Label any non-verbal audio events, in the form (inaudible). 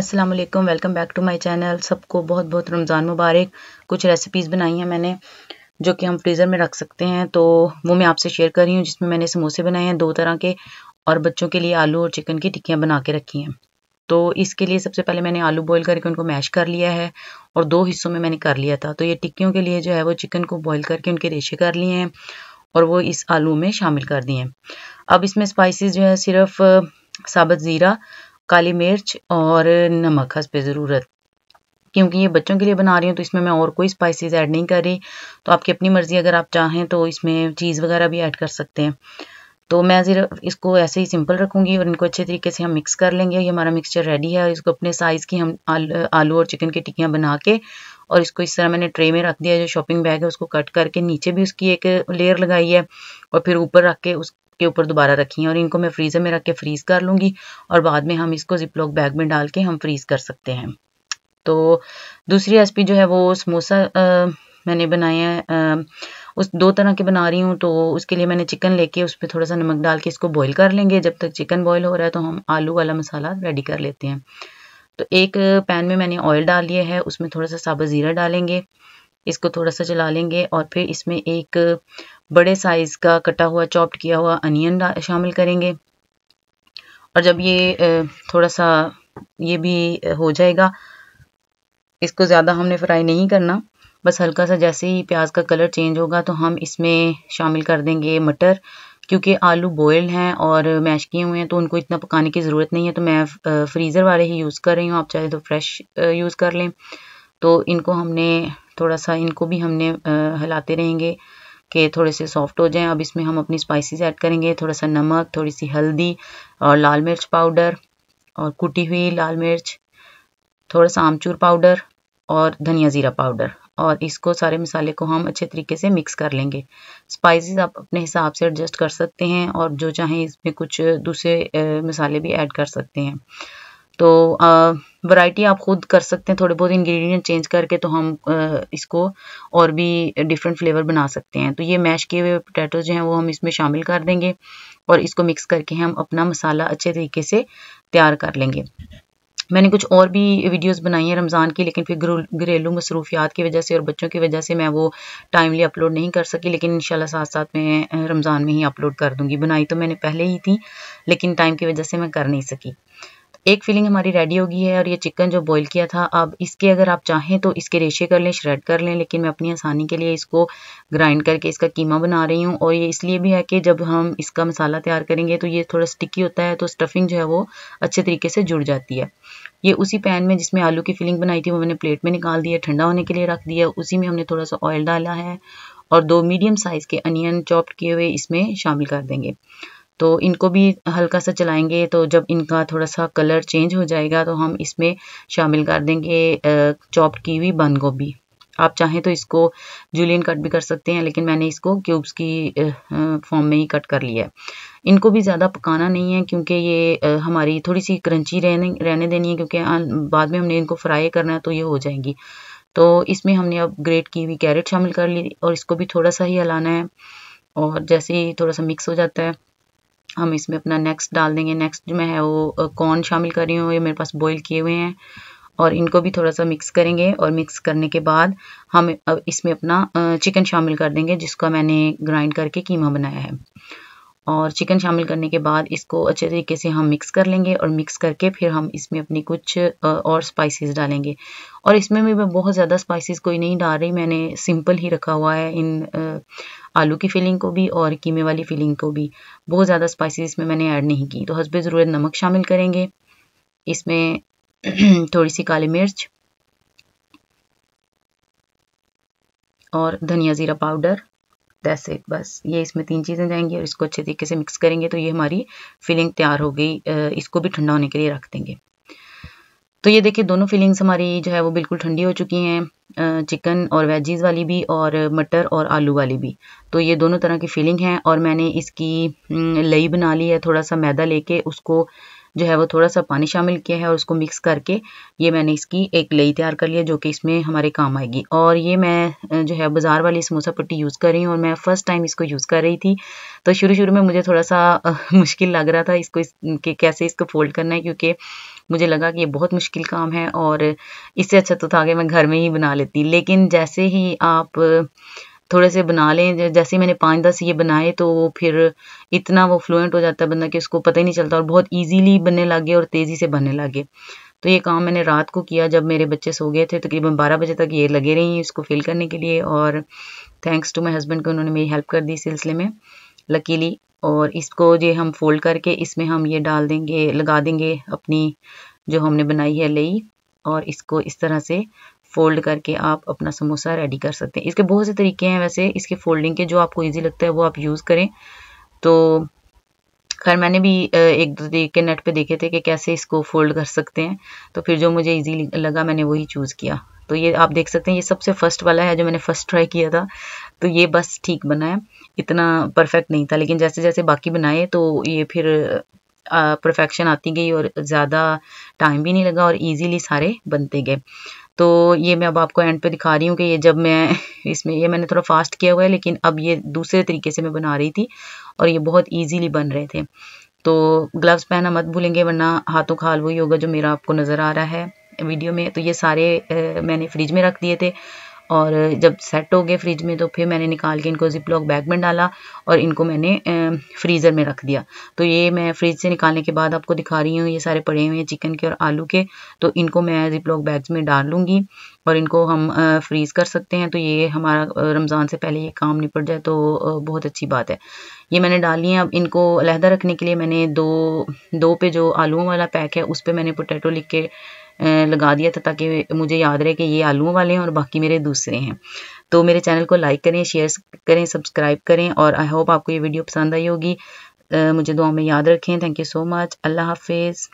अस्सलाम वालेकुम welcome back to my channel सबको बहुत बहुत रमज़ान मुबारक कुछ रेसिपीज़ बनाई हैं मैंने जो कि हम फ्रीज़र में रख सकते हैं तो वो मैं आपसे शेयर कर रही हूँ जिसमें मैंने समोसे बनाए हैं दो तरह के और बच्चों के लिए आलू और चिकन की टिक्कियाँ बना के रखी हैं तो इसके लिए सबसे पहले मैंने आलू बॉईल करके उनको मैश कर लिया है और दो हिस्सों में मैंने कर लिया था तो ये टिक्कियों के लिए जो है वो चिकन को बॉईल करके उनके रेशे कर लिए हैं और वो इस आलू में शामिल कर दिए हैं अब इसमें स्पाइसेस जो है सिर्फ साबत ज़ीरा काली मिर्च और नमक हंस पे ज़रूरत क्योंकि ये बच्चों के लिए बना रही हूँ तो इसमें मैं और कोई स्पाइसेस ऐड नहीं कर रही तो आपकी अपनी मर्ज़ी अगर आप चाहें तो इसमें चीज़ वगैरह भी ऐड कर सकते हैं तो मैं सिर्फ इसको ऐसे ही सिंपल रखूँगी और इनको अच्छे तरीके से हम मिक्स कर लेंगे ये हमारा मिक्सचर रेडी है इसको अपने साइज़ की हम आल, आलू और चिकन की टिक्कियाँ बना के और इसको इस तरह मैंने ट्रे में रख दिया जो शॉपिंग बैग है उसको कट करके नीचे भी उसकी एक लेयर लगाई है और फिर ऊपर रख के उस के ऊपर दोबारा रखी हैं और इनको मैं फ्रीज़र में रख के फ्रीज़ कर लूँगी और बाद में हम इसको जिपलॉक बैग में डाल के हम फ्रीज़ कर सकते हैं तो दूसरी रेसिपी जो है वो समोसा मैंने बनाया है उस दो तरह के बना रही हूँ तो उसके लिए मैंने चिकन लेके उस पर थोड़ा सा नमक डाल के इसको बॉईल कर लेंगे जब तक चिकन बॉईल हो रहा है तो हम आलू वाला मसाला रेडी कर लेते हैं तो एक पैन में मैंने ऑयल डाल लिया है उसमें थोड़ा सा साबुत ज़ीरा डालेंगे इसको थोड़ा सा चला लेंगे और फिर इसमें एक बड़े साइज़ का कटा हुआ चॉप्ड किया हुआ अनियन शामिल करेंगे और जब ये थोड़ा सा ये भी हो जाएगा इसको ज़्यादा हमने फ्राई नहीं करना बस हल्का सा जैसे ही प्याज का कलर चेंज होगा तो हम इसमें शामिल कर देंगे मटर क्योंकि आलू बॉयल हैं और मैश किए हुए हैं तो उनको इतना पकाने की ज़रूरत नहीं है तो मैं फ्रीज़र वाले ही यूज़ कर रही हूँ आप चाहे तो फ्रेश यूज़ कर लें तो इनको हमने थोड़ा सा इनको भी हमने हिलाते रहेंगे के थोड़े से सॉफ्ट हो जाएं अब इसमें हम अपनी स्पाइसेस ऐड करेंगे थोड़ा सा नमक थोड़ी सी हल्दी और लाल मिर्च पाउडर और कुटी हुई लाल मिर्च थोड़ा सा आमचूर पाउडर और धनिया ज़ीरा पाउडर और इसको सारे मसाले को हम अच्छे तरीके से मिक्स कर लेंगे स्पाइसेस आप अपने हिसाब से एडजस्ट कर सकते हैं और जो चाहें इसमें कुछ दूसरे मसाले भी ऐड कर सकते हैं तो वैरायटी आप खुद कर सकते हैं थोड़े बहुत इंग्रेडिएंट चेंज करके तो हम इसको और भी डिफरेंट फ्लेवर बना सकते हैं तो ये मैश किए हुए पोटैटो जो हैं वो हम इसमें शामिल कर देंगे और इसको मिक्स करके हम अपना मसाला अच्छे तरीके से तैयार कर लेंगे मैंने कुछ और भी वीडियोस बनाई हैं रमज़ान की लेकिन फिर घरेलू मसरूफियात की वजह से और बच्चों की वजह से मैं वो टाइमली अपलोड नहीं कर सकी लेकिन इंशाल्लाह साथ साथ मैं रमज़ान में ही अपलोड कर दूंगी बनाई तो मैंने पहले ही थी लेकिन टाइम की वजह से मैं कर नहीं सकी एक फिलिंग हमारी रेडी होगी है और ये चिकन जो बॉईल किया था अब इसके अगर आप चाहें तो इसके रेशे कर लें श्रेड कर लें लेकिन मैं अपनी आसानी के लिए इसको ग्राइंड करके इसका कीमा बना रही हूँ और ये इसलिए भी है कि जब हम इसका मसाला तैयार करेंगे तो ये थोड़ा स्टिकी होता है तो स्टफिंग जो है वो अच्छे तरीके से जुड़ जाती है ये उसी पैन में जिसमें आलू की फिलिंग बनाई थी वो मैंने प्लेट में निकाल दिया ठंडा होने के लिए रख दिया उसी में हमने थोड़ा सा ऑयल डाला है और दो मीडियम साइज़ के अनियन चॉप्ड किए हुए इसमें शामिल कर देंगे तो इनको भी हल्का सा चलाएंगे तो जब इनका थोड़ा सा कलर चेंज हो जाएगा तो हम इसमें शामिल कर देंगे चॉप्ड की हुई बंद गोभी आप चाहें तो इसको जूलियन कट भी कर सकते हैं लेकिन मैंने इसको क्यूब्स की फॉर्म में ही कट कर लिया है इनको भी ज़्यादा पकाना नहीं है क्योंकि ये हमारी थोड़ी सी क्रंची रहने रहने देनी है क्योंकि बाद में हमने इनको फ्राई करना है तो ये हो जाएंगी तो इसमें हमने अब ग्रेट की हुई कैरेट शामिल कर ली और इसको भी थोड़ा सा ही हिलाना है और जैसे ही थोड़ा सा मिक्स हो जाता है हम इसमें अपना नेक्स्ट डाल देंगे नेक्स्ट में है वो कॉर्न शामिल कर रही हूँ ये मेरे पास बॉईल किए हुए हैं और इनको भी थोड़ा सा मिक्स करेंगे और मिक्स करने के बाद हम अब इसमें अपना चिकन शामिल कर देंगे जिसका मैंने ग्राइंड करके कीमा बनाया है और चिकन शामिल करने के बाद इसको अच्छे तरीके से हम मिक्स कर लेंगे और मिक्स करके फिर हम इसमें अपनी कुछ और स्पाइसेस डालेंगे और इसमें भी मैं बहुत ज़्यादा स्पाइसेस कोई नहीं डाल रही मैंने सिंपल ही रखा हुआ है इन आलू की फिलिंग को भी और कीमे वाली फिलिंग को भी बहुत ज़्यादा स्पाइसेस इसमें मैंने ऐड नहीं की तो हसबे ज़रूरत नमक शामिल करेंगे इसमें (clears throat) थोड़ी सी काली मिर्च और धनिया ज़ीरा पाउडर दैट्स इट बस ये इसमें तीन चीज़ें जाएंगी और इसको अच्छे तरीके से मिक्स करेंगे तो ये हमारी फिलिंग तैयार हो गई इसको भी ठंडा होने के लिए रख देंगे तो ये देखिए दोनों फीलिंग्स हमारी जो है वो बिल्कुल ठंडी हो चुकी हैं चिकन और वेजीज वाली भी और मटर और आलू वाली भी तो ये दोनों तरह की फीलिंग हैं और मैंने इसकी लई बना ली है थोड़ा सा मैदा लेके उसको जो है वो थोड़ा सा पानी शामिल किया है और उसको मिक्स करके ये मैंने इसकी एक लई तैयार कर लिया जो कि इसमें हमारे काम आएगी और ये मैं जो है बाज़ार वाली समोसा पट्टी यूज़ कर रही हूँ और मैं फ़र्स्ट टाइम इसको यूज़ कर रही थी तो शुरू शुरू में मुझे थोड़ा सा (laughs) मुश्किल लग रहा था इसको इस, कि कैसे इसको फोल्ड करना है क्योंकि मुझे लगा कि ये बहुत मुश्किल काम है और इससे अच्छा तो था कि मैं घर में ही बना लेती लेकिन जैसे ही आप थोड़े से बना लें जैसे मैंने पाँच दस ये बनाए तो वो फिर इतना वो फ्लुएंट हो जाता है बंदा कि उसको पता ही नहीं चलता और बहुत ईजीली बनने लगे और तेज़ी से बनने लगे तो ये काम मैंने रात को किया जब मेरे बच्चे सो गए थे तकरीबन बारह बजे तक ये लगे रही इसको फिल करने के लिए और थैंक्स टू माई हस्बैंड को उन्होंने मेरी हेल्प कर दी सिलसिले में लकीली और इसको जो हम फोल्ड करके इसमें हम ये डाल देंगे लगा देंगे अपनी जो हमने बनाई है लई और इसको इस तरह से फोल्ड करके आप अपना समोसा रेडी कर सकते हैं इसके बहुत से तरीके हैं वैसे इसके फोल्डिंग के जो आपको ईजी लगता है वो आप यूज़ करें तो खैर मैंने भी एक दो तरीके नेट पे देखे थे कि कैसे इसको फोल्ड कर सकते हैं तो फिर जो मुझे इजी लगा मैंने वही चूज़ किया तो ये आप देख सकते हैं ये सबसे फर्स्ट वाला है जो मैंने फर्स्ट ट्राई किया था तो ये बस ठीक बना है इतना परफेक्ट नहीं था लेकिन जैसे जैसे बाकी बनाए तो ये फिर परफेक्शन आती गई और ज़्यादा टाइम भी नहीं लगा और इजीली सारे बनते गए तो ये मैं अब आपको एंड पे दिखा रही हूँ कि ये जब मैं (laughs) इसमें ये मैंने थोड़ा फास्ट किया हुआ है लेकिन अब ये दूसरे तरीके से मैं बना रही थी और ये बहुत ईजीली बन रहे थे तो ग्लव्स पहना मत भूलेंगे वरना हाथों खाल वही होगा जो मेरा आपको नज़र आ रहा है वीडियो में तो ये सारे मैंने फ्रिज में रख दिए थे और जब सेट हो गए फ्रिज में तो फिर मैंने निकाल के इनको जिप लॉक बैग में डाला और इनको मैंने फ्रीज़र में रख दिया तो ये मैं फ्रिज से निकालने के बाद आपको दिखा रही हूँ ये सारे पड़े हुए हैं चिकन के और आलू के तो इनको मैं जिप लॉक बैग्स में डाल लूँगी और इनको हम फ्रीज़ कर सकते हैं तो ये हमारा रमज़ान से पहले ये काम निपट जाए तो बहुत अच्छी बात है ये मैंने डाली है अब इनको अलहदा रखने के लिए मैंने दो दो पे जो आलू वाला पैक है उस पर मैंने पोटैटो लिख के लगा दिया था ताकि मुझे याद रहे कि ये आलूओं वाले हैं और बाकी मेरे दूसरे हैं तो मेरे चैनल को लाइक करें शेयर करें सब्सक्राइब करें और आई होप आपको ये वीडियो पसंद आई होगी मुझे दुआ में याद रखें थैंक यू सो मच अल्लाह हाफिज़